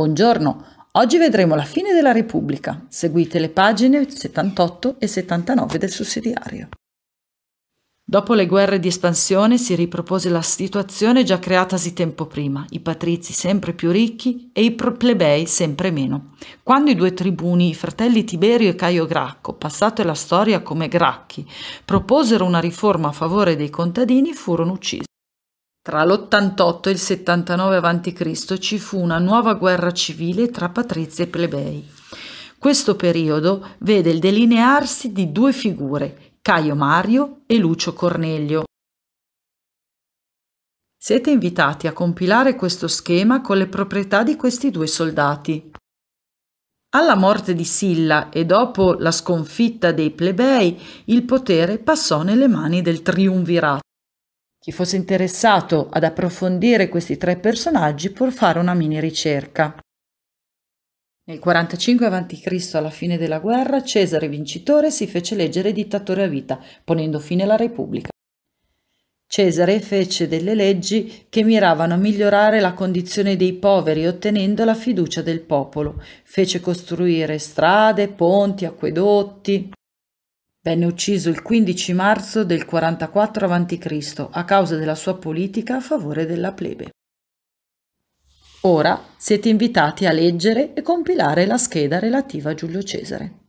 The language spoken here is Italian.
Buongiorno, oggi vedremo la fine della Repubblica. Seguite le pagine 78 e 79 del sussidiario. Dopo le guerre di espansione si ripropose la situazione già creatasi tempo prima, i patrizi sempre più ricchi e i plebei sempre meno. Quando i due tribuni, i fratelli Tiberio e Caio Gracco, passato la storia come Gracchi, proposero una riforma a favore dei contadini, furono uccisi. Tra l'88 e il 79 a.C. ci fu una nuova guerra civile tra patrizi e plebei. Questo periodo vede il delinearsi di due figure, Caio Mario e Lucio Cornelio. Siete invitati a compilare questo schema con le proprietà di questi due soldati. Alla morte di Silla e dopo la sconfitta dei plebei, il potere passò nelle mani del triunvirato. Chi fosse interessato ad approfondire questi tre personaggi può fare una mini ricerca. Nel 45 a.C., alla fine della guerra, Cesare vincitore si fece leggere dittatore a vita, ponendo fine alla Repubblica. Cesare fece delle leggi che miravano a migliorare la condizione dei poveri ottenendo la fiducia del popolo. Fece costruire strade, ponti, acquedotti. Venne ucciso il 15 marzo del 44 a.C. a causa della sua politica a favore della plebe. Ora siete invitati a leggere e compilare la scheda relativa a Giulio Cesare.